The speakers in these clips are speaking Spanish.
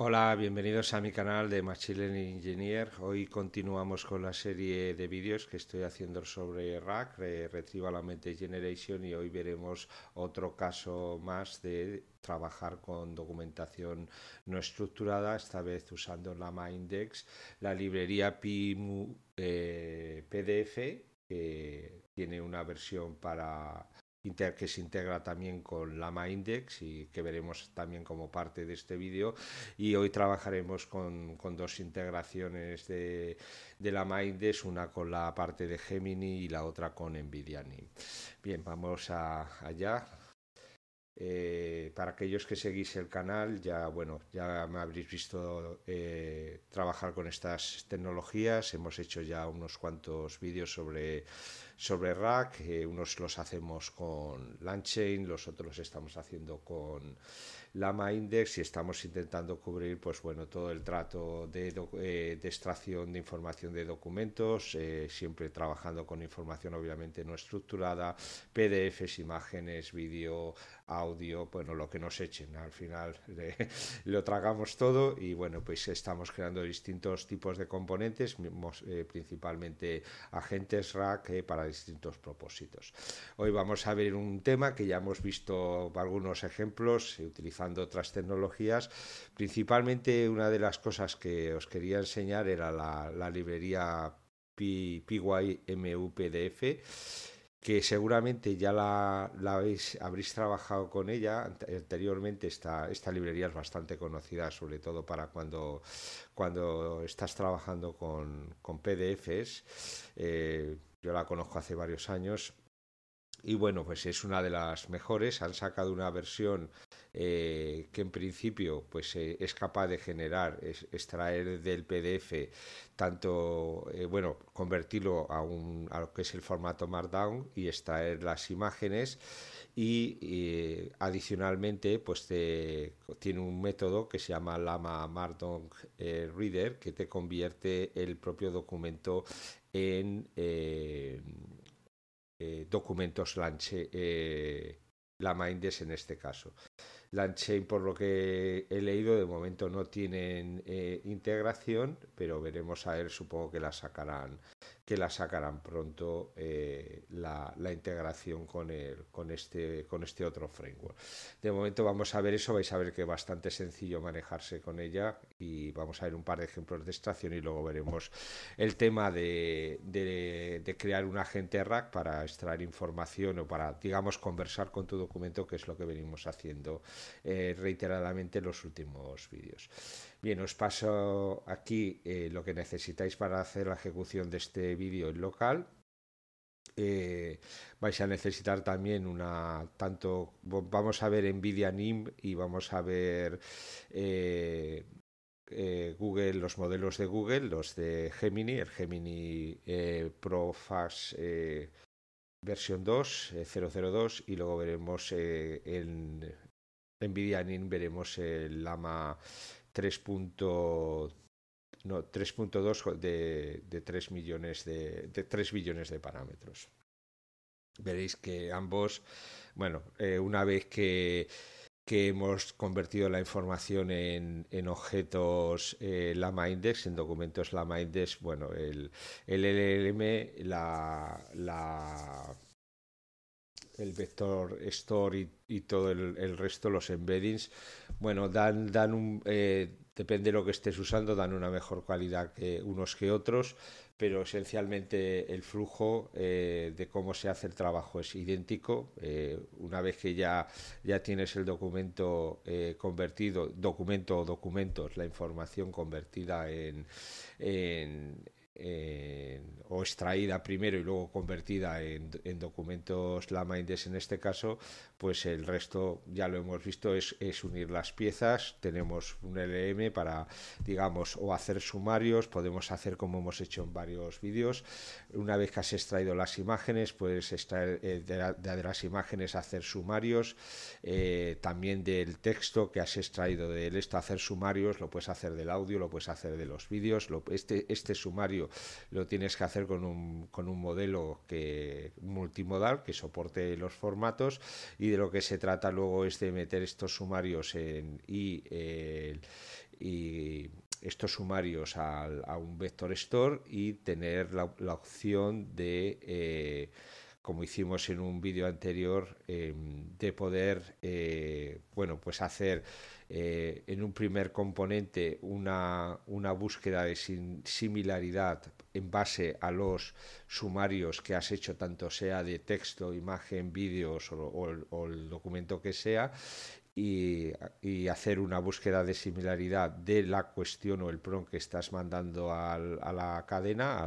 Hola, bienvenidos a mi canal de Machine Engineer. Hoy continuamos con la serie de vídeos que estoy haciendo sobre Rack, eh, Retrieval Augmented Generation, y hoy veremos otro caso más de trabajar con documentación no estructurada, esta vez usando la Mindex, la librería PIMU, eh, PDF, que tiene una versión para que se integra también con la Index y que veremos también como parte de este vídeo. Y hoy trabajaremos con, dos integraciones de, la Lama Index, una con la parte de Gemini y la otra con NVIDIA Bien, vamos allá. Eh, para aquellos que seguís el canal, ya bueno, ya me habréis visto eh, trabajar con estas tecnologías. Hemos hecho ya unos cuantos vídeos sobre sobre rack, eh, unos los hacemos con Landchain, los otros los estamos haciendo con Lama Index y estamos intentando cubrir pues bueno todo el trato de, eh, extracción de información de documentos, eh, siempre trabajando con información obviamente no estructurada, PDFs, imágenes, vídeo, audio, bueno, lo que nos echen. Al final lo tragamos todo y bueno, pues estamos creando distintos tipos de componentes, eh, principalmente agentes RAC eh, para distintos propósitos. Hoy vamos a ver un tema que ya hemos visto algunos ejemplos eh, utilizando otras tecnologías. Principalmente una de las cosas que os quería enseñar era la, la librería PYMUPDF que seguramente ya la, habréis trabajado con ella anteriormente. Esta, esta librería es bastante conocida, sobre todo para cuando, cuando estás trabajando con, PDFs. Eh, yo la conozco hace varios años y bueno, pues es una de las mejores. Han sacado una versión eh, que en principio pues, eh, es capaz de generar, extraer del PDF tanto, eh, bueno, convertirlo a, un, a lo que es el formato Markdown y extraer las imágenes. Y, adicionalmente, pues tiene un método que se llama Lama Markdown Reader que te convierte el propio documento en eh, documentos Lanche, eh, Lamindes en este caso. Lanchain, por lo que he leído, de momento no tienen eh, integración, pero veremos a él, supongo que la sacarán, que la sacarán pronto eh, la, integración con, el, con, este, con este otro framework. De momento vamos a ver eso, vais a ver que es bastante sencillo manejarse con ella y vamos a ver un par de ejemplos de extracción y luego veremos el tema de, de, de crear un agente RAC para extraer información o para, digamos, conversar con tu documento, que es lo que venimos haciendo eh, reiteradamente los últimos vídeos. Bien, os paso aquí eh, lo que necesitáis para hacer la ejecución de este vídeo en local. Eh, vais a necesitar también una tanto vamos a ver Nvidia NIM y vamos a ver Google los modelos de Google los de Gemini el Gemini Pro fast versión 2 002 y luego veremos en en NIN veremos el Lama 3. No, 3.2 de, de 3 millones de, de 3 billones de parámetros. Veréis que ambos, bueno, eh, una vez que, que hemos convertido la información en, en objetos eh, Lama Index, en documentos Lama Index, bueno, el, el LLM, la, la el vector store y, todo el, resto, los embeddings, bueno, dan, dan un, eh, depende de lo que estés usando, dan una mejor calidad que unos que otros, pero esencialmente el flujo eh, de cómo se hace el trabajo es idéntico. Eh, una vez que ya, ya tienes el documento convertido, documento o documentos, la información convertida en, o extraída primero y luego convertida en, en documentos Lamaindes en este caso, pues el resto ya lo hemos visto es, unir las piezas tenemos un LM para digamos o hacer sumarios podemos hacer como hemos hecho en varios vídeos una vez que has extraído las imágenes puedes extraer eh, de, las imágenes hacer sumarios eh, también del texto que has extraído del esto hacer sumarios lo puedes hacer del audio lo puedes hacer de los vídeos lo, este, este sumario lo tienes que hacer con un, con un modelo que multimodal que soporte los formatos y y de lo que se trata luego es de meter estos sumarios en, y, eh, estos sumarios a, un vector store y tener la, opción de... Eh, como hicimos en un vídeo anterior, eh, de poder eh, bueno, pues hacer eh, en un primer componente una, búsqueda de similaridad en base a los sumarios que has hecho, tanto sea de texto, imagen, vídeos o el documento que sea, y, hacer una búsqueda de similaridad de la cuestión o el PROM que estás mandando a la cadena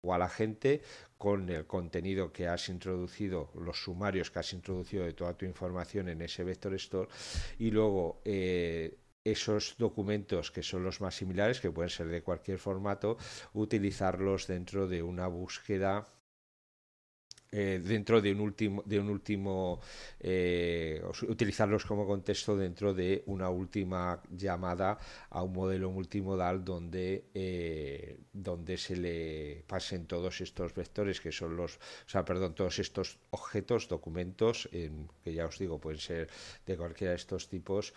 o a la gente con el contenido que has introducido, los sumarios que has introducido de toda tu información en ese vector store y luego... Eh, esos documentos que son los más similares, que pueden ser de cualquier formato, utilizarlos dentro de una búsqueda eh, dentro de un último, de un último eh, utilizarlos como contexto dentro de una última llamada a un modelo multimodal eh, donde, se le pasen todos estos vectores que son los, o sea, perdón, todos estos objetos, documentos, que ya os digo, pueden ser de cualquiera de estos tipos,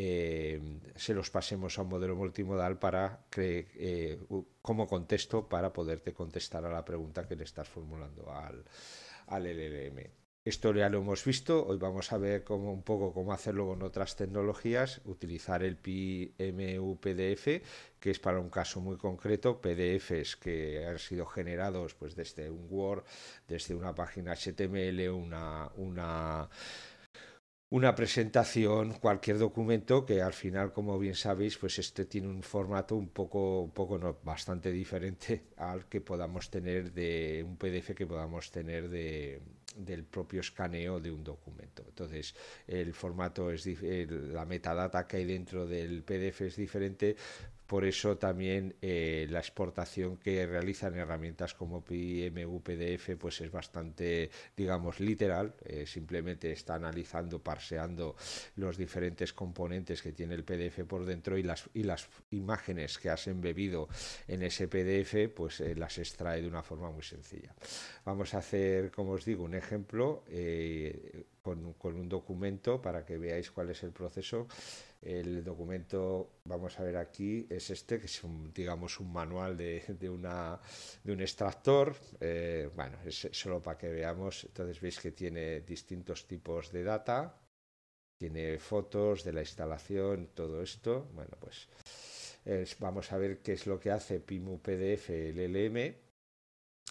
eh, se los pasemos a un modelo multimodal para eh, como contexto para poderte contestar a la pregunta que le estás formulando al, al LLM. Esto ya lo hemos visto, hoy vamos a ver cómo, un poco cómo hacerlo con otras tecnologías, utilizar el PMU PDF, que es para un caso muy concreto, PDFs que han sido generados pues, desde un Word, desde una página HTML, una, una una presentación, cualquier documento que al final, como bien sabéis, pues este tiene un formato un poco, poco no, bastante diferente al que podamos tener de un PDF que podamos tener del propio escaneo de un documento. Entonces, el formato es la metadata que hay dentro del PDF es diferente, por eso también eh, la exportación que realizan herramientas como PMU, PDF, pues es bastante, digamos, literal. Eh, simplemente está analizando, parseando los diferentes componentes que tiene el PDF por dentro y las, y las imágenes que has embebido en ese PDF, pues eh, las extrae de una forma muy sencilla. Vamos a hacer, como os digo, un ejemplo con, con un documento para que veáis cuál es el proceso el documento, vamos a ver aquí, es este, que es un, digamos un manual de, un extractor. Eh, bueno, es solo para que veamos. Entonces veis que tiene distintos tipos de data. Tiene fotos de la instalación, todo esto. Bueno, pues vamos a ver qué es lo que hace PIMU PDF LLM.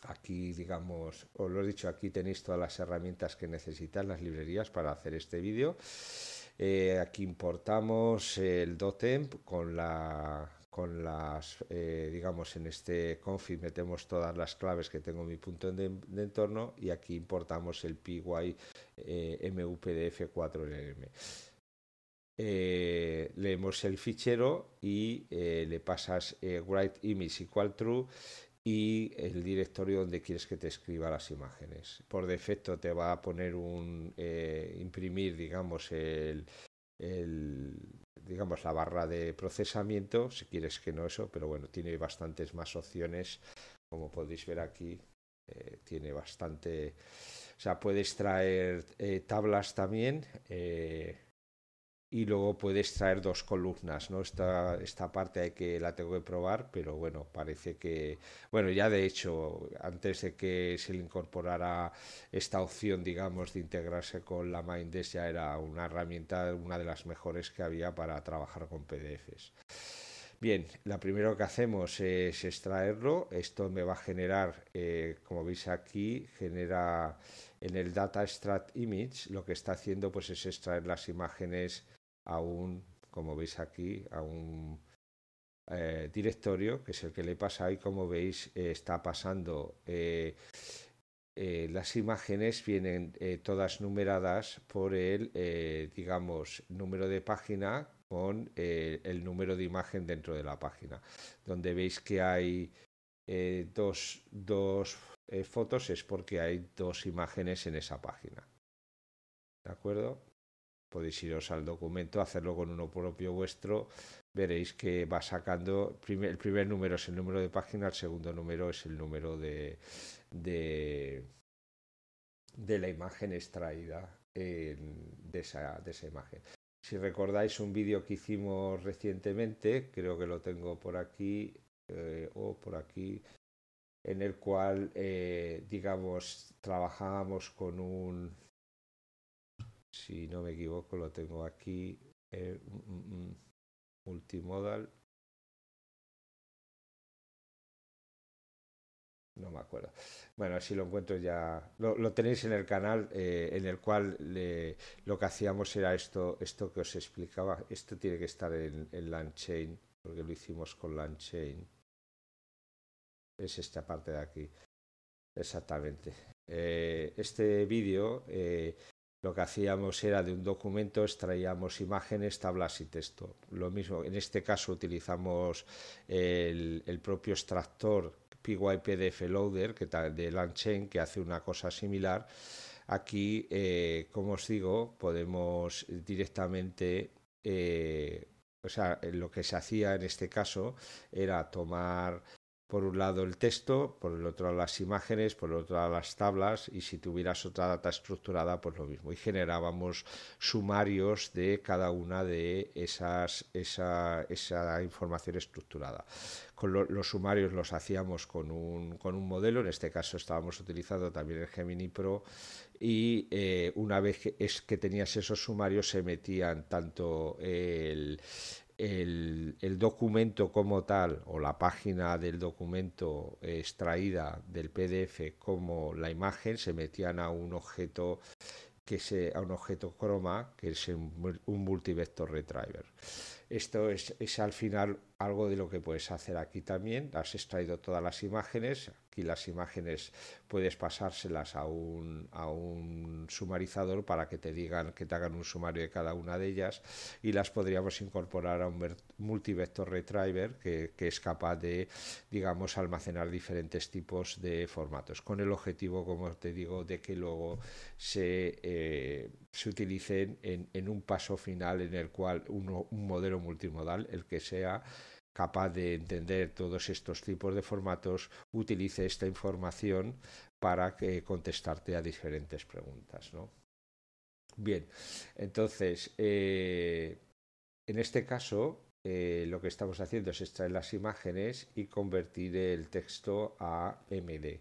Aquí, digamos, os lo he dicho, aquí tenéis todas las herramientas que necesitan las librerías para hacer este vídeo. Eh, aquí importamos el dotemp con la con las, eh, digamos, en este config metemos todas las claves que tengo en mi punto de, entorno y aquí importamos el py mupdf4lm. Eh, leemos el fichero y le pasas write image equal true y el directorio donde quieres que te escriba las imágenes. Por defecto te va a poner un eh, imprimir, digamos, el, digamos, la barra de procesamiento, si quieres que no eso, pero bueno, tiene bastantes más opciones, como podéis ver aquí, eh, tiene bastante, o sea, puedes traer eh, tablas también, y luego puedes traer dos columnas, ¿no? Esta, esta parte hay que la tengo que probar, pero bueno, parece que, bueno, ya de hecho, antes de que se le incorporara esta opción, digamos, de integrarse con la Mindex, ya era una herramienta, una de las mejores que había para trabajar con PDFs. Bien, lo primero que hacemos es extraerlo. Esto me va a generar, eh, como veis aquí, genera en el Data Extract Image, lo que está haciendo pues es extraer las imágenes a un, como veis aquí, a un eh, directorio, que es el que le pasa y como veis eh, está pasando. Eh, las imágenes vienen todas numeradas por el, digamos, número de página con el número de imagen dentro de la página. Donde veis que hay dos, dos fotos es porque hay dos imágenes en esa página. ¿De acuerdo? podéis iros al documento, hacerlo con uno propio vuestro, veréis que va sacando, el primer número es el número de página, el segundo número es el número de, de, la imagen extraída de, esa, imagen. Si recordáis un vídeo que hicimos recientemente, creo que lo tengo por aquí eh, o por aquí, en el cual, eh, digamos, trabajábamos con un si no me equivoco lo tengo aquí, multimodal, no me acuerdo. Bueno, si lo encuentro ya, lo, tenéis en el canal eh, en el cual lo que hacíamos era esto, esto que os explicaba, esto tiene que estar en, en chain porque lo hicimos con chain. Es esta parte de aquí. Exactamente. Eh, este vídeo eh, lo que hacíamos era de un documento extraíamos imágenes, tablas y texto. Lo mismo, en este caso utilizamos el, propio extractor PyPDF Loader que, de LangChain que hace una cosa similar. Aquí, eh, como os digo, podemos directamente eh, o sea, lo que se hacía en este caso era tomar por un lado el texto, por el otro las imágenes, por el otro las tablas y si tuvieras otra data estructurada, pues lo mismo. Y generábamos sumarios de cada una de esas, esa, esa información estructurada. Con los sumarios los hacíamos con un, modelo, en este caso estábamos utilizando también el Gemini Pro y eh, una vez que tenías esos sumarios se metían tanto el, el, documento como tal o la página del documento extraída del PDF como la imagen se metían a un objeto que se, a un objeto croma que es un, multivector retriever. Esto es, es al final algo de lo que puedes hacer aquí también. Has extraído todas las imágenes, y las imágenes puedes pasárselas a un, sumarizador para que te digan, que te hagan un sumario de cada una de ellas y las podríamos incorporar a un multivector retriever que, que es capaz de, digamos, almacenar diferentes tipos de formatos, con el objetivo, como te digo, de que luego se, eh, utilicen en, un paso final en el cual un modelo multimodal, el que sea, capaz de entender todos estos tipos de formatos, utilice esta información para eh, contestarte a diferentes preguntas. Bien, entonces, eh, en este caso, eh, lo que estamos haciendo es extraer las imágenes y convertir el texto a MD.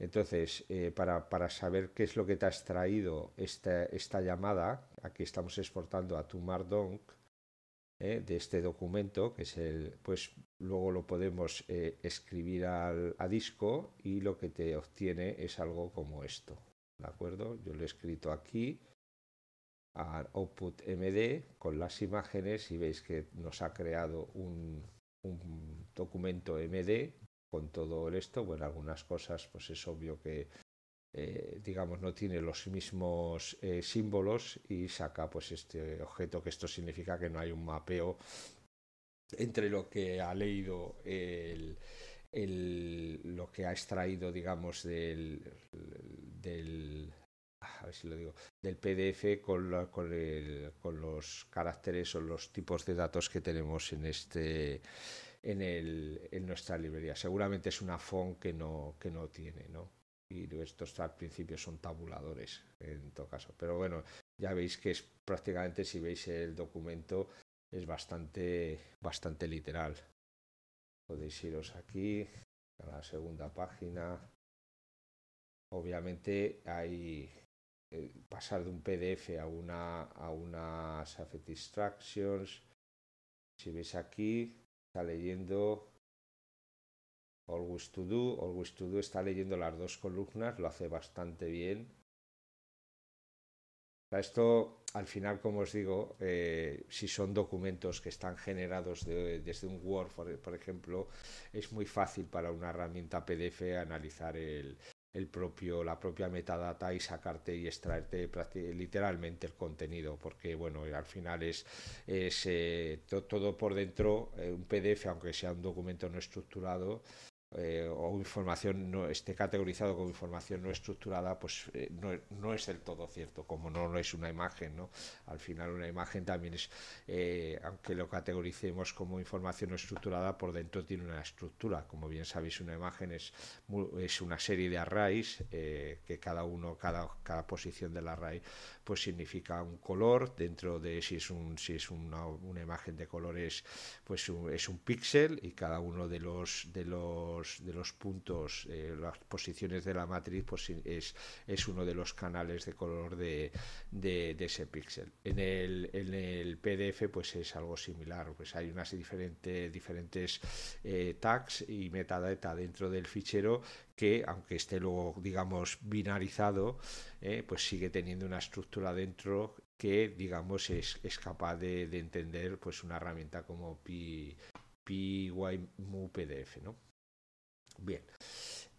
Entonces, para, saber qué es lo que te ha extraído esta, esta llamada, aquí estamos exportando a tu Mardonk, ¿eh? de este documento, que es el, pues luego lo podemos eh, escribir al, a disco y lo que te obtiene es algo como esto. ¿De acuerdo? Yo lo he escrito aquí a output MD con las imágenes y veis que nos ha creado un, un documento MD con todo esto. Bueno, algunas cosas pues es obvio que eh, digamos, no tiene los mismos eh, símbolos y saca pues este objeto que esto significa que no hay un mapeo entre lo que ha leído el, lo que ha extraído, digamos, del, del ah, del PDF con, los caracteres o los tipos de datos que tenemos en este en, el, en nuestra librería. Seguramente es una font que no, que no tiene, ¿no? y estos al principio son tabuladores en todo caso. Pero bueno, ya veis que es prácticamente, si veis el documento, es bastante, bastante literal. Podéis iros aquí a la segunda página. Obviamente hay eh, pasar de un PDF a una a unas Safety Instructions. Si veis aquí, está leyendo Always To Do. Always To Do está leyendo las dos columnas, lo hace bastante bien. Esto, al final, como os digo, eh, si son documentos que están generados desde un Word, por, ejemplo, es muy fácil para una herramienta PDF analizar el, propio, la propia metadata y sacarte y extraerte literalmente el contenido, porque bueno, al final es, eh, todo por dentro, eh, un PDF, aunque sea un documento no estructurado, eh, o información no esté categorizado como información no estructurada, pues eh, no, no, es del todo cierto, como no, es una imagen, ¿no? Al final una imagen también es, eh, aunque lo categoricemos como información no estructurada, por dentro tiene una estructura. Como bien sabéis, una imagen es, es una serie de arrays que cada uno, cada, cada posición del array pues significa un color dentro de si es un si es una, imagen de colores pues es un píxel y cada uno de los de los de los puntos eh, las posiciones de la matriz pues es es uno de los canales de color de, ese píxel en el, en el PDF pues es algo similar pues hay unas diferentes diferentes eh, tags y metadata dentro del fichero que aunque esté luego, digamos, binarizado, eh, pues sigue teniendo una estructura dentro que, digamos, es, capaz de, entender pues una herramienta como pymu.pdf, ¿no? Bien.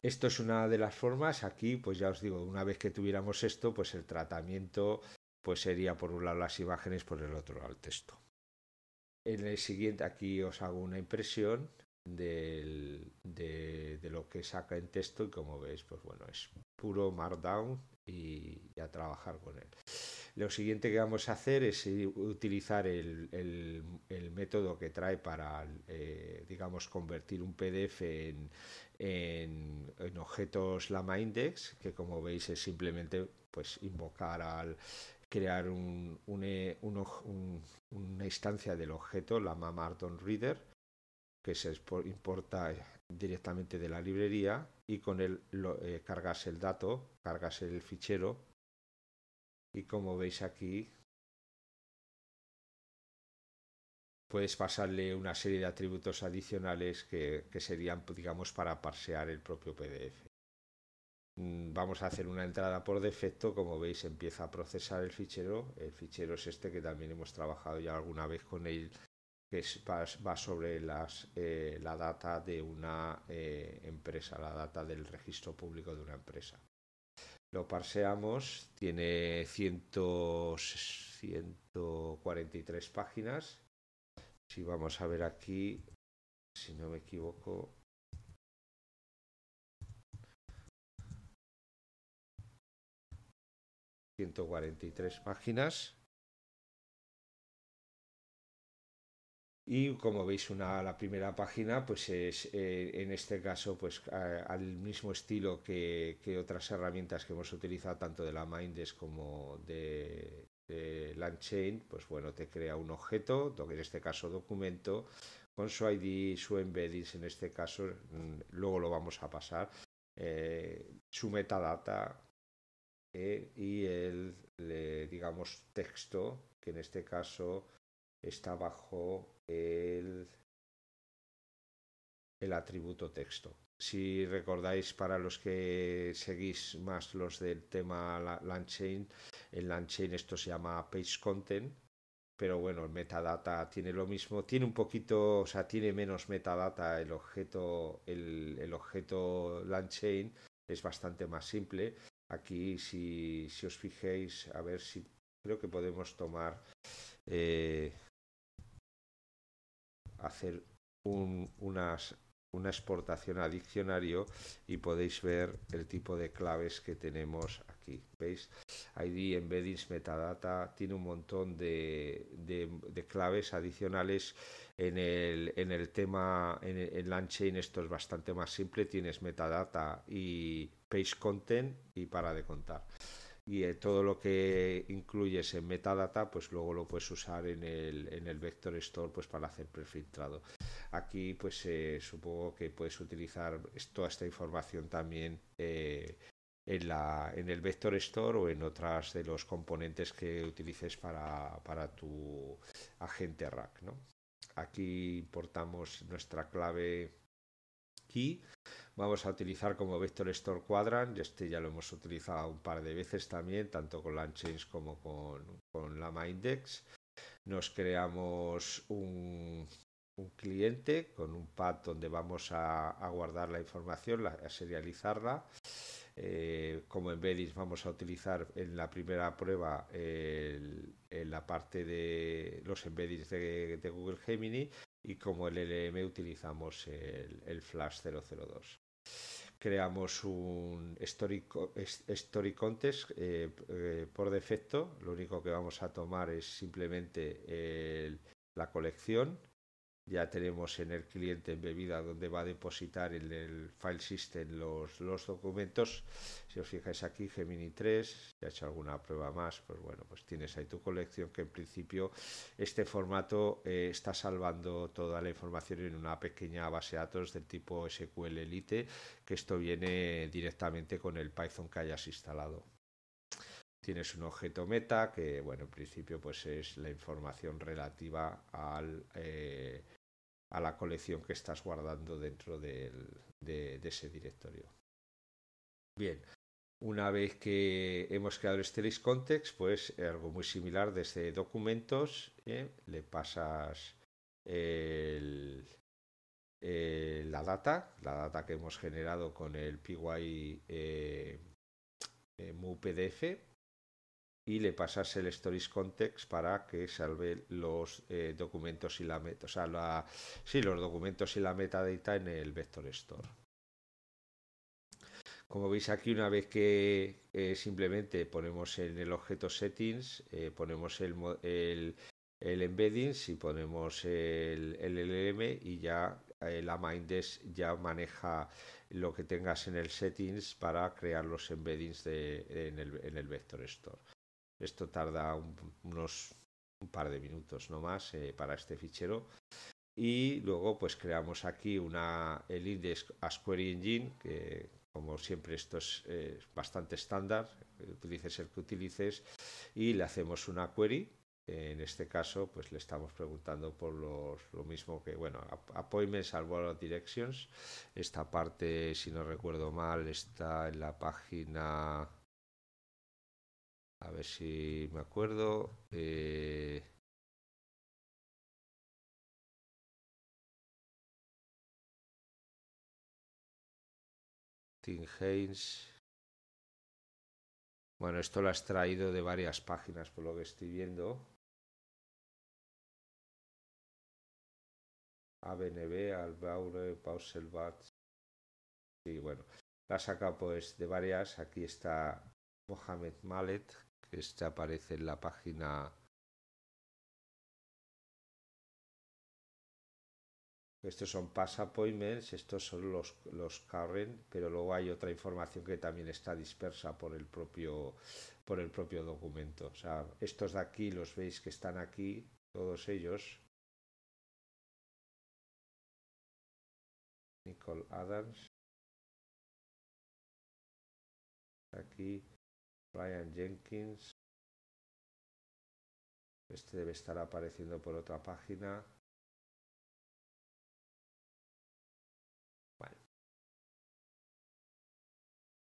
Esto es una de las formas. Aquí, pues ya os digo, una vez que tuviéramos esto, pues el tratamiento pues sería por un lado las imágenes, por el otro el texto. En el siguiente aquí os hago una impresión de, lo que saca en texto y como veis, pues bueno, es puro Markdown y, ya a trabajar con él. Lo siguiente que vamos a hacer es eh, utilizar el, método que trae para, eh, digamos, convertir un PDF en, objetos Lama Index, que como veis es simplemente pues invocar al crear una instancia del objeto Lama Markdown Reader que se importa eh, directamente de la librería y con él eh, cargas el dato, cargas el fichero y como veis aquí puedes pasarle una serie de atributos adicionales que, que serían pues, digamos para parsear el propio PDF. Mm, vamos a hacer una entrada por defecto, como veis empieza a procesar el fichero, el fichero es este que también hemos trabajado ya alguna vez con él que va sobre las, eh, la data de una eh, empresa, la data del registro público de una empresa. Lo parseamos, tiene 143 páginas. Si vamos a ver aquí, si no me equivoco, ...143 páginas Y como veis la primera página, pues es eh, en este caso pues al mismo estilo que, otras herramientas que hemos utilizado tanto de la Mindes como de, de LandChain, pues bueno, te crea un objeto, en este caso documento, con su ID, su embeddings en este caso, mm, luego lo vamos a pasar, eh, su metadata eh, y el, digamos, texto, que en este caso está bajo el, atributo texto. Si recordáis, para los que seguís más los del tema LangChain, en LangChain esto se llama Page Content, pero bueno, el metadata tiene lo mismo, tiene un poquito, o sea, tiene menos metadata el objeto, el, el objeto LangChain, es bastante más simple. Aquí, si, si os fijéis, a ver si creo que podemos tomar eh, hacer unas, una exportación a diccionario y podéis ver el tipo de claves que tenemos aquí. ¿Veis? ID, embeddings, metadata, tiene un montón de, claves adicionales. En el, en el tema, en, en esto es bastante más simple, tienes metadata y page content y para de contar y eh, todo lo que incluyes en metadata, pues luego lo puedes usar en el, en el vector store pues para hacer prefiltrado. Aquí pues eh, supongo que puedes utilizar toda esta información también eh, en, la, en el vector store o en otras de los componentes que utilices para, para tu agente rack. ¿no? Aquí importamos nuestra clave key Vamos a utilizar como vector store quadrant, este ya lo hemos utilizado un par de veces también, tanto con LangChain como con, con Lama Index. Nos creamos un, cliente con un pad donde vamos a, guardar la información, a serializarla. Eh, como en vamos a utilizar en la primera prueba en la parte de los embeddings de, Google Gemini y como el LM utilizamos el Flash 002 creamos un story, contest eh, eh, por defecto. Lo único que vamos a tomar es simplemente la colección ya tenemos en el cliente en bebida donde va a depositar en el file system los, los documentos. Si os fijáis aquí, Gemini 3, ya ha hecho alguna prueba más, pues bueno, pues tienes ahí tu colección que en principio este formato eh, está salvando toda la información en una pequeña base de datos del tipo SQL Elite, que esto viene directamente con el Python que hayas instalado. Tienes un objeto meta que, bueno, en principio pues es la información relativa al... Eh, a la colección que estás guardando dentro de, ese directorio. Bien, una vez que hemos creado este list context, pues algo muy similar desde este documentos, ¿eh? le pasas la data, la data que hemos generado con el PY eh, eh y le pasas el Stories Context para que salve los eh, documentos y la meta, o sea, la, los documentos y la metadata en el Vector Store. Como veis aquí, una vez que eh, simplemente ponemos en el objeto settings, eh, ponemos el, el, embeddings y ponemos el, el LM y ya la Mindest ya maneja lo que tengas en el settings para crear los embeddings en el Vector Store. Esto tarda unos un par de minutos no más eh, para este fichero. Y luego pues creamos aquí una, el index a Query Engine, que como siempre esto es eh, bastante estándar, utilices el que utilices, y le hacemos una query. En este caso, pues le estamos preguntando por los, lo mismo que, bueno, appointments al directions. Esta parte, si no recuerdo mal, está en la página a ver si me acuerdo. Eh, Tim Haynes. Bueno, esto lo has traído de varias páginas por lo que estoy viendo. ABNB, Albaure, Pauselbach. Sí, bueno, la saca pues de varias. Aquí está Mohamed Malet, este aparece en la página Estos son pass estos son los, los current, pero luego hay otra información que también está dispersa por el propio, por el propio documento. O sea, estos de aquí los veis que están aquí, todos ellos. Nicole Adams. Aquí Brian Jenkins. Este debe estar apareciendo por otra página.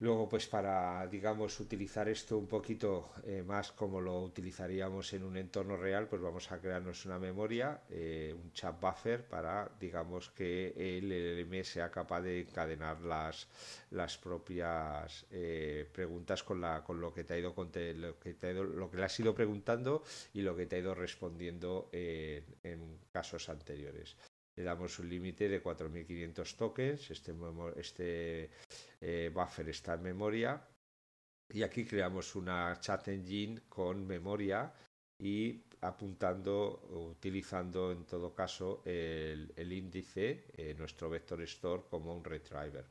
Luego, pues para, digamos, utilizar esto un poquito eh, más como lo utilizaríamos en un entorno real, pues vamos a crearnos una memoria, eh, un chat buffer, para, digamos, que el LLM sea capaz de encadenar las, las propias eh, preguntas con, la, con lo que te ha ido lo que, te lo que le has ido preguntando y lo que te ha ido respondiendo en casos anteriores le damos un límite de 4.500 tokens, este, este eh, buffer está en memoria, y aquí creamos una chat engine con memoria y apuntando, utilizando en todo caso el, índice, eh, nuestro vector store como un retriever.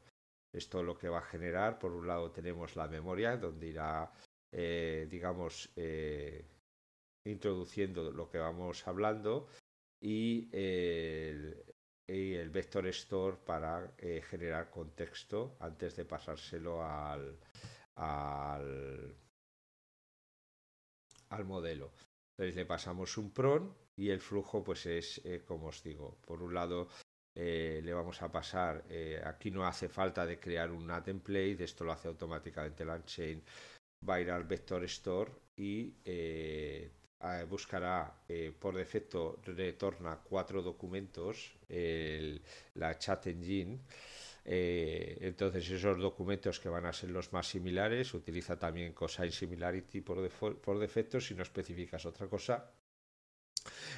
Esto lo que va a generar, por un lado tenemos la memoria, donde irá, eh, digamos, introduciendo lo que vamos hablando y el, eh, el vector store para eh, generar contexto antes de pasárselo al, al, al modelo. Entonces le pasamos un PRON y el flujo pues es eh, como os digo. Por un lado le vamos a pasar, aquí no hace falta de crear una template, esto lo hace automáticamente la chain, va a ir al vector store y buscará eh, por defecto retorna cuatro documentos la chat engine eh, entonces esos documentos que van a ser los más similares utiliza también cosine similarity por, defecto si no especificas otra cosa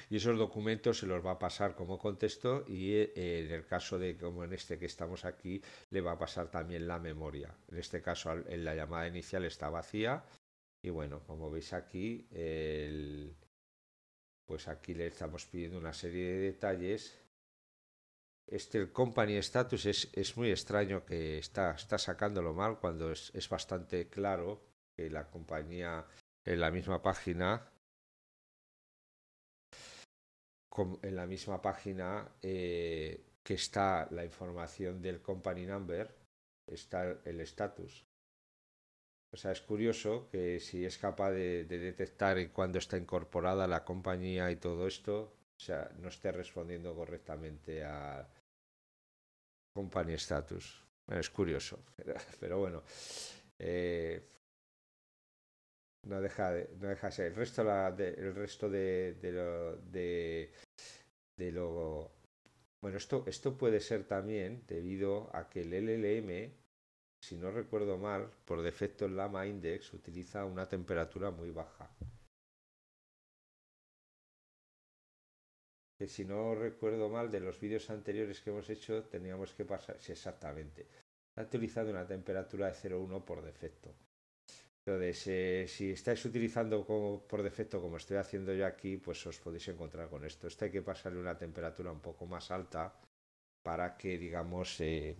y esos documentos se los va a pasar como contexto y eh, en el caso de como en este que estamos aquí le va a pasar también la memoria en este caso en la llamada inicial está vacía y bueno, como veis aquí, pues aquí le estamos pidiendo una serie de detalles. Este el company status es, muy extraño que está, sacándolo mal cuando es, bastante claro que la compañía en la misma página en la misma página eh, que está la información del company number, está el status. O sea, es curioso que si es capaz de, detectar detectar cuando está incorporada la compañía y todo esto, o sea, no esté respondiendo correctamente a company status. es curioso, pero bueno. Eh, no deja de, no deja ser. El resto, de, el resto de, de, lo, de lo... Bueno, esto, esto puede ser también debido a que el LLM si no recuerdo mal, por defecto el Lama Index utiliza una temperatura muy baja. Que si no recuerdo mal de los vídeos anteriores que hemos hecho, teníamos que pasar, sí, exactamente. Está utilizando una temperatura de 0,1 por defecto. Entonces, eh, si estáis utilizando por defecto, como estoy haciendo yo aquí, pues os podéis encontrar con esto. Esto hay que pasarle una temperatura un poco más alta para que digamos eh,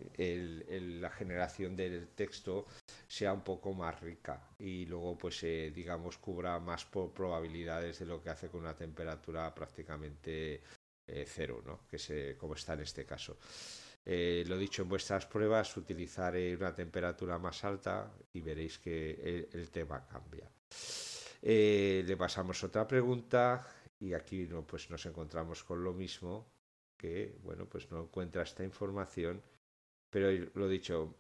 la generación del texto sea un poco más rica y luego pues eh, digamos cubra más probabilidades de lo que hace con una temperatura prácticamente eh, cero, que como está en este caso. lo dicho, en vuestras pruebas utilizaré una temperatura más alta y veréis que e, el, tema cambia. le pasamos otra pregunta y aquí pues, nos encontramos con lo mismo que, bueno, pues no encuentra esta información, pero lo dicho,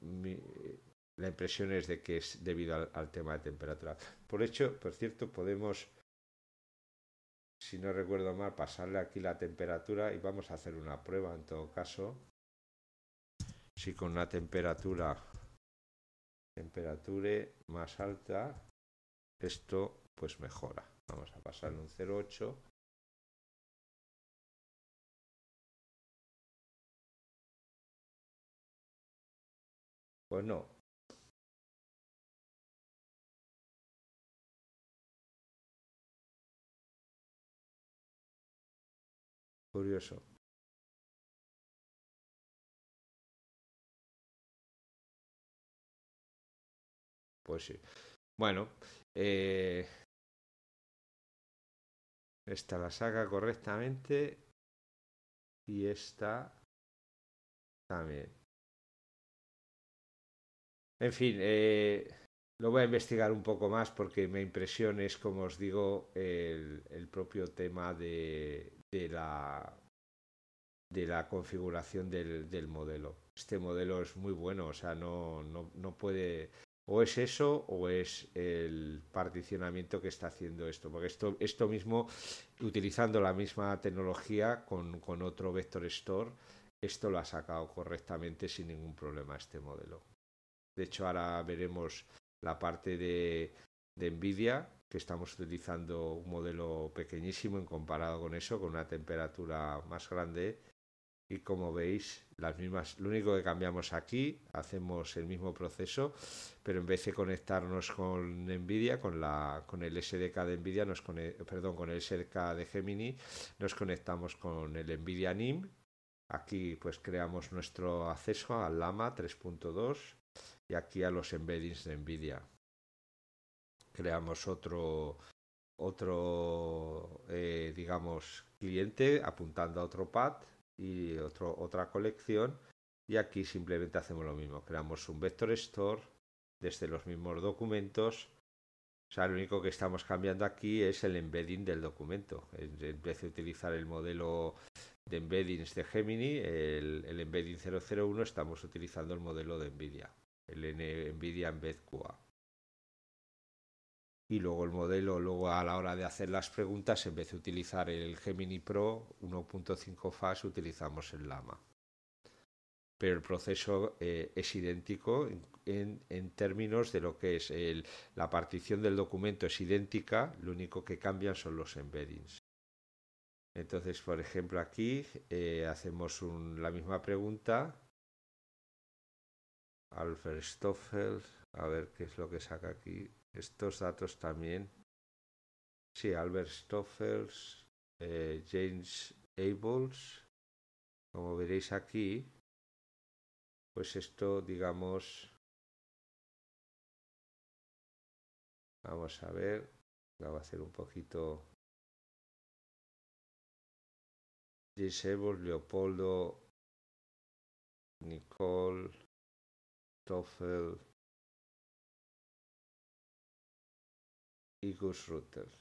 la impresión es de que es debido al, tema de temperatura. Por hecho, por cierto, podemos, si no recuerdo mal, pasarle aquí la temperatura y vamos a hacer una prueba en todo caso. Si con una temperatura temperatura más alta, esto pues mejora. Vamos a pasarle un 0,8 Pues no. Curioso. Pues sí. Bueno, eh, esta la saca correctamente y esta también. En fin, eh, lo voy a investigar un poco más porque me impresión es como os digo, el, propio tema de, la, configuración del, modelo. Este modelo es muy bueno, o sea, no, puede... O es eso o es el particionamiento que está haciendo esto. Porque esto, esto mismo, utilizando la misma tecnología con otro vector store, esto lo ha sacado correctamente sin ningún problema este modelo. De hecho, ahora veremos la parte de, NVIDIA, que estamos utilizando un modelo pequeñísimo en comparado con eso, con una temperatura más grande. Y como veis, las mismas, lo único que cambiamos aquí, hacemos el mismo proceso, pero en vez de conectarnos con Nvidia, con la con el SDK de Nvidia, nos perdón, con el SDK de Gemini, nos conectamos con el Nvidia NIM. Aquí pues creamos nuestro acceso al Lama 3.2 y aquí a los embeddings de NVIDIA. Creamos otro, otro eh, digamos, cliente apuntando a otro pad y otra colección. Y aquí simplemente hacemos lo mismo. Creamos un vector store desde los mismos documentos. O sea, lo único que estamos cambiando aquí es el embedding del documento. En vez de utilizar el modelo de embeddings de Gemini, el, el embedding 001, estamos utilizando el modelo de NVIDIA el NVIDIA Embed QA. Y luego el modelo, luego a la hora de hacer las preguntas, en vez de utilizar el Gemini Pro 1.5 FAS, utilizamos el Lama. Pero el proceso eh, es idéntico en, términos de lo que es la partición del documento es idéntica, lo único que cambian son los embeddings. Entonces, por ejemplo, aquí eh, hacemos la misma pregunta Albert Stoffels, a ver qué es lo que saca aquí. Estos datos también. Sí, Albert Stoffels, eh, James Abels. Como veréis aquí, pues esto, digamos, vamos a ver, la va a hacer un poquito. James Leopoldo, Nicole y y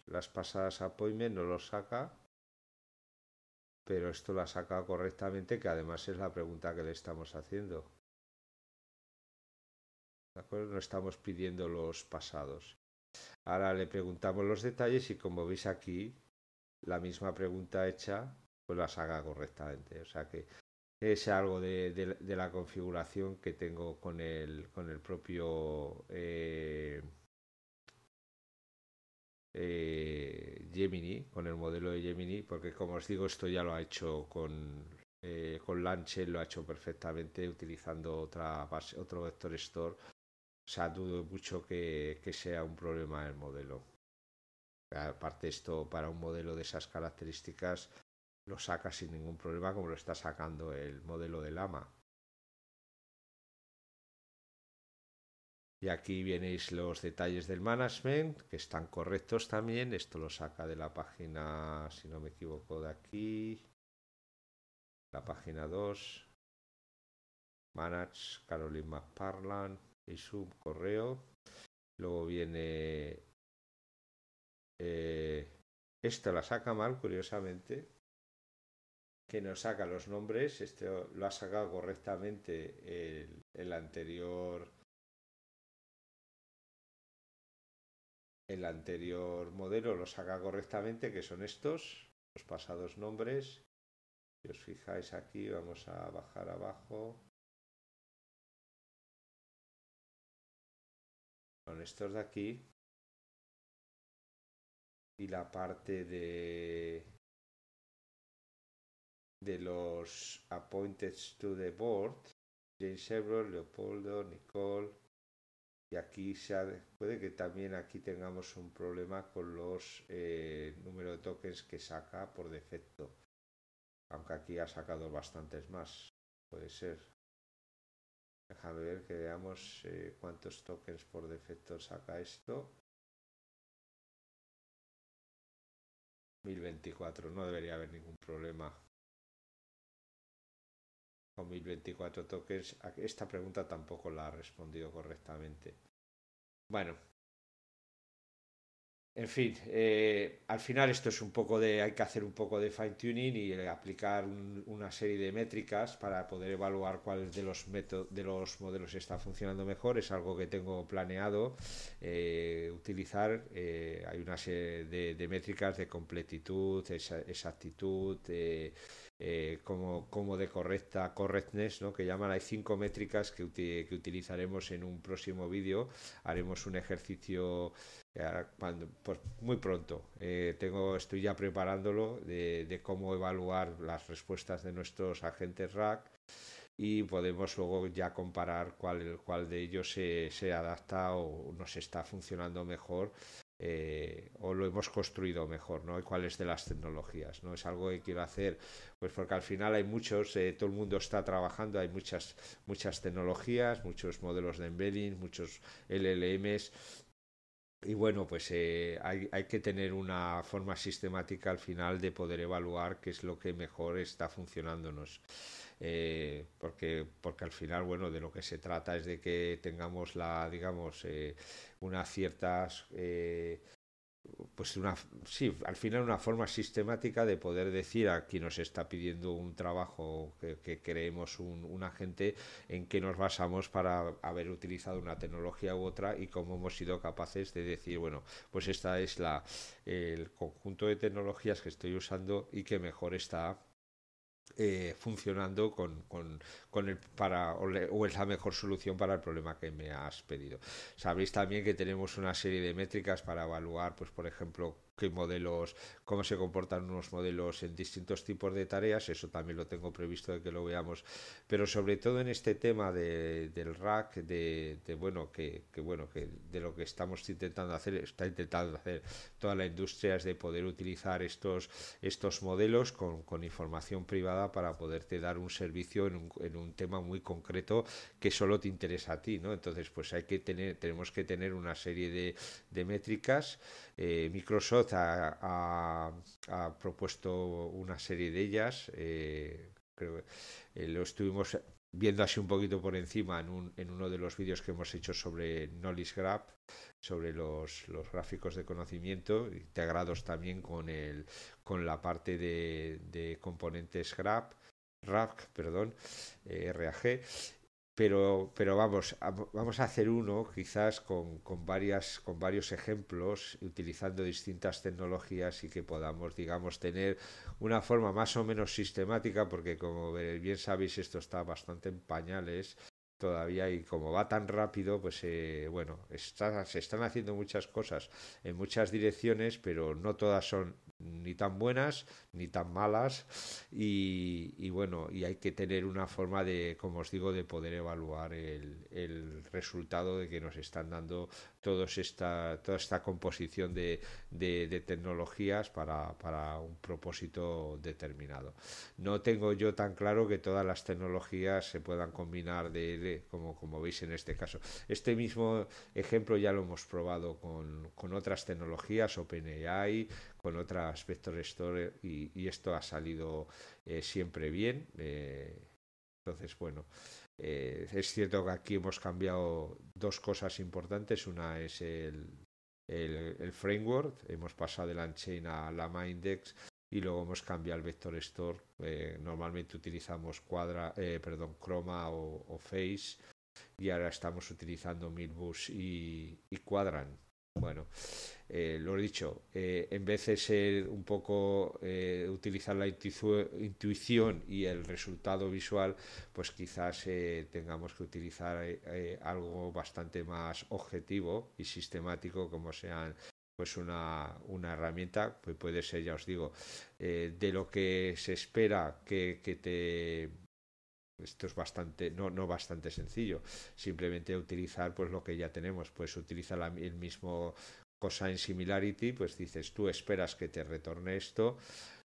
Las pasadas a no lo saca, pero esto la saca correctamente, que además es la pregunta que le estamos haciendo. No estamos pidiendo los pasados. Ahora le preguntamos los detalles y como veis aquí, la misma pregunta hecha, pues la saca correctamente. O sea que es algo de, la configuración que tengo con el, con el propio eh, eh, Gemini, con el modelo de Gemini, porque como os digo, esto ya lo ha hecho con, eh, lo ha hecho perfectamente utilizando otra otro vector store. O sea, dudo mucho que, que sea un problema el modelo. Aparte esto, para un modelo de esas características, lo saca sin ningún problema como lo está sacando el modelo de Lama. Y aquí vienes los detalles del management, que están correctos también. Esto lo saca de la página, si no me equivoco, de aquí. La página 2. Manage, Caroline McParland, y su correo. Luego viene... Eh, esta la saca mal, curiosamente que nos saca los nombres. Este lo ha sacado correctamente el, anterior. El anterior modelo lo saca correctamente, que son estos, los pasados nombres. Si os fijáis aquí, vamos a bajar abajo. Son estos de aquí. Y la parte de de los appointed to the board, James Ebro, Leopoldo, Nicole, y aquí puede que también aquí tengamos un problema con los eh, número de tokens que saca por defecto. Aunque aquí ha sacado bastantes más, puede ser. Déjame ver que veamos eh, cuántos tokens por defecto saca esto. 1024, no debería haber ningún problema con 1024 tokens. Esta pregunta tampoco la ha respondido correctamente. Bueno. En fin, eh, al final esto es un poco de, hay que hacer un poco de fine tuning y eh, aplicar una serie de métricas para poder evaluar cuál de los, métodos, de los modelos está funcionando mejor. Es algo que tengo planeado eh, utilizar. hay una serie de, de, métricas de completitud, exactitud eh, como, como, de correcta correctness, que llaman, hay cinco métricas que, utilizaremos en un próximo vídeo, haremos un ejercicio eh, pues, muy pronto. Eh, tengo, estoy ya preparándolo de, cómo evaluar las respuestas de nuestros agentes RAC y podemos luego ya comparar cuál, de ellos se adapta o nos está funcionando mejor eh, o lo hemos construido mejor, ¿no? Y cuáles de las tecnologías, ¿no? Es algo que quiero hacer, pues porque al final hay muchos, eh, todo el mundo está trabajando, hay muchas, muchas tecnologías, muchos modelos de embedding, muchos LLMs. Y bueno, pues eh, hay, hay, que tener una forma sistemática al final de poder evaluar qué es lo que mejor está funcionándonos. porque, porque al final, bueno, de lo que se trata es de que tengamos la, digamos, unas ciertas eh, pues una sí al final una forma sistemática de poder decir a quien nos está pidiendo un trabajo que, que creemos un, agente en qué nos basamos para haber utilizado una tecnología u otra y cómo hemos sido capaces de decir bueno pues esta es la el conjunto de tecnologías que estoy usando y que mejor está eh, funcionando con, con, con, el para o es la mejor solución para el problema que me has pedido. Sabéis también que tenemos una serie de métricas para evaluar, pues por ejemplo, qué modelos, cómo se comportan unos modelos en distintos tipos de tareas, eso también lo tengo previsto de que lo veamos, pero sobre todo en este tema del rack, de, bueno, que, bueno, que de lo que estamos intentando hacer, está intentando hacer toda la industria es de poder utilizar estos, estos modelos con, información privada para poderte dar un servicio en un, en un, tema muy concreto que solo te interesa a ti, ¿no? Entonces, pues hay que tener, tenemos que tener una serie de, métricas. Eh, Microsoft ha, propuesto una serie de ellas. Eh, eh, lo estuvimos viendo así un poquito por encima en, uno de los vídeos que hemos hecho sobre Knowledge Graph, sobre los, gráficos de conocimiento, integrados también con, el, con la parte de, componentes Graph, RAP, perdón, eh, RAG, pero, pero vamos, vamos a hacer uno quizás con, varias, con varios ejemplos, utilizando distintas tecnologías y que podamos, digamos, tener una forma más o menos sistemática, porque como bien sabéis esto está bastante en pañales todavía y como va tan rápido, pues eh, bueno, se están haciendo muchas cosas en muchas direcciones, pero no todas son ni tan buenas ni tan malas y, bueno y hay que tener una forma de como os digo de poder evaluar el, resultado de que nos están dando esta toda esta composición de, tecnologías para, un propósito determinado no tengo yo tan claro que todas las tecnologías se puedan combinar de, como como veis en este caso este mismo ejemplo ya lo hemos probado con, con otras tecnologías OpenAI otras Vector Store y, esto ha salido eh, siempre bien. Eh, entonces, bueno, eh, es cierto que aquí hemos cambiado dos cosas importantes. Una es el, el, framework, hemos pasado la chain a la Index y luego hemos cambiado el Vector Store. normalmente utilizamos cuadra, perdón, Chroma o, Face y ahora estamos utilizando mil y, y Quadrant. Bueno, eh, lo he dicho, eh, en vez de ser un poco eh, utilizar la intuición y el resultado visual, pues quizás tengamos que utilizar algo bastante más objetivo y sistemático, como sean pues una, una herramienta, pues puede ser, ya os digo, de lo que se espera que te esto es bastante, no, no bastante sencillo, simplemente utilizar pues lo que ya tenemos, pues utiliza el mismo cosa en similarity, pues dices tú esperas que te retorne esto,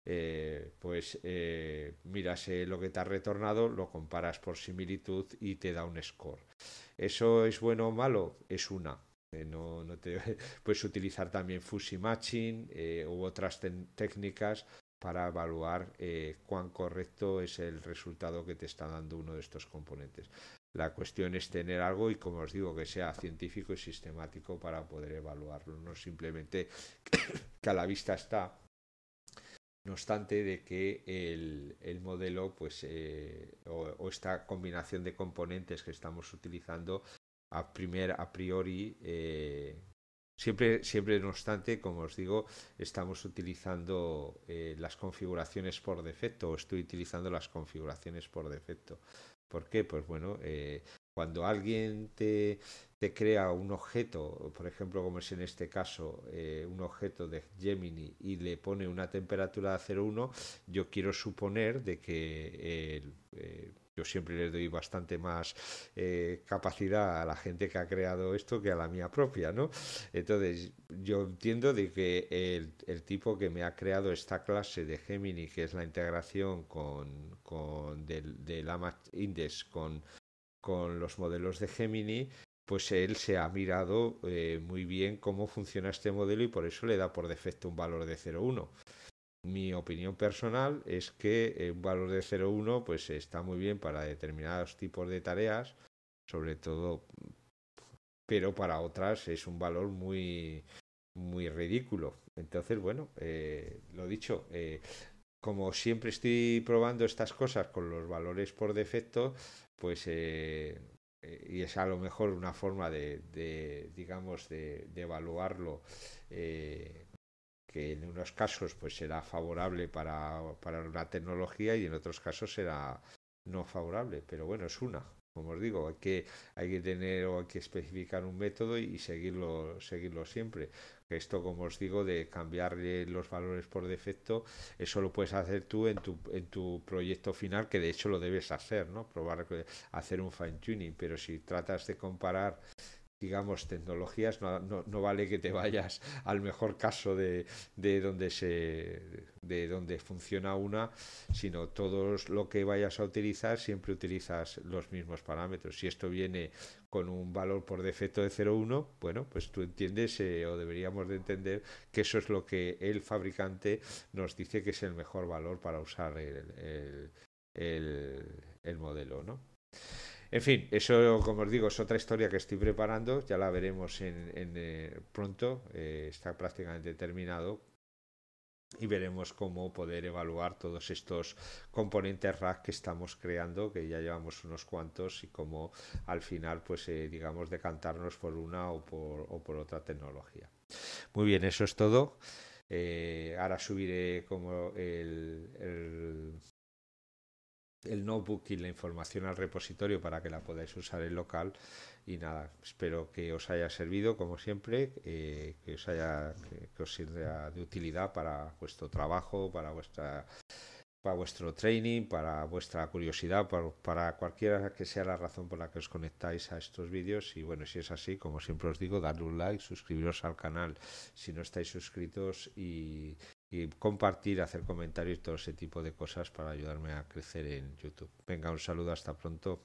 eh, pues eh, miras eh, lo que te ha retornado, lo comparas por similitud y te da un score. ¿Eso es bueno o malo? Es una. no, Puedes utilizar también Fuzzy Matching u otras técnicas para evaluar eh, cuán correcto es el resultado que te está dando uno de estos componentes. La cuestión es tener algo y, como os digo, que sea científico y sistemático para poder evaluarlo, no simplemente que a la vista está. No obstante de que el, modelo pues, eh, o, esta combinación de componentes que estamos utilizando a, primer, a priori eh, Siempre, siempre, no obstante, como os digo, estamos utilizando eh, las configuraciones por defecto o estoy utilizando las configuraciones por defecto. ¿Por qué? Pues bueno, eh, cuando alguien te, te, crea un objeto, por ejemplo, como es en este caso, eh, un objeto de Gemini y le pone una temperatura de 0,1, yo quiero suponer de que yo siempre les doy bastante más eh, capacidad a la gente que ha creado esto que a la mía propia, ¿no? Entonces, yo entiendo de que el, tipo que me ha creado esta clase de Gemini, que es la integración con, con del, Index con, los modelos de Gemini, pues él se ha mirado eh, muy bien cómo funciona este modelo y por eso le da por defecto un valor de 0,1. Mi opinión personal es que eh, un valor de 0,1 pues está muy bien para determinados tipos de tareas, sobre todo, pero para otras es un valor muy, muy ridículo. Entonces, bueno, eh, lo dicho, eh, como siempre estoy probando estas cosas con los valores por defecto, pues y es a lo mejor una forma de, digamos, de, evaluarlo eh, que en unos casos pues será favorable para, para una tecnología y en otros casos será no favorable, pero bueno, es una, como os digo, hay que, hay que tener o hay que especificar un método y, seguirlo, seguirlo siempre. Esto, como os digo, de cambiarle los valores por defecto, eso lo puedes hacer tú en tu, en tu proyecto final, que de hecho lo debes hacer, ¿no? Probar hacer un fine tuning, pero si tratas de comparar digamos, tecnologías, no, vale que te vayas al mejor caso de, de, donde se, de donde funciona una, sino todo lo que vayas a utilizar siempre utilizas los mismos parámetros. Si esto viene con un valor por defecto de 0,1, bueno, pues tú entiendes eh, o deberíamos de entender que eso es lo que el fabricante nos dice que es el mejor valor para usar el, el, el, el modelo, ¿no? En fin, eso, como os digo, es otra historia que estoy preparando, ya la veremos en, eh, pronto, eh, está prácticamente terminado, y veremos cómo poder evaluar todos estos componentes RAC que estamos creando, que ya llevamos unos cuantos, y cómo al final, pues eh, digamos, decantarnos por una o por, otra tecnología. Muy bien, eso es todo. ahora subiré como el, el notebook y la información al repositorio para que la podáis usar en local. Y nada, espero que os haya servido, como siempre, eh, que os haya que, os sirva de utilidad para vuestro trabajo, para vuestra para vuestro training, para vuestra curiosidad, para, para, cualquiera que sea la razón por la que os conectáis a estos vídeos. Y bueno, si es así, como siempre os digo, dadle un like, suscribiros al canal si no estáis suscritos y y compartir, hacer comentarios y todo ese tipo de cosas para ayudarme a crecer en YouTube. Venga, un saludo, hasta pronto.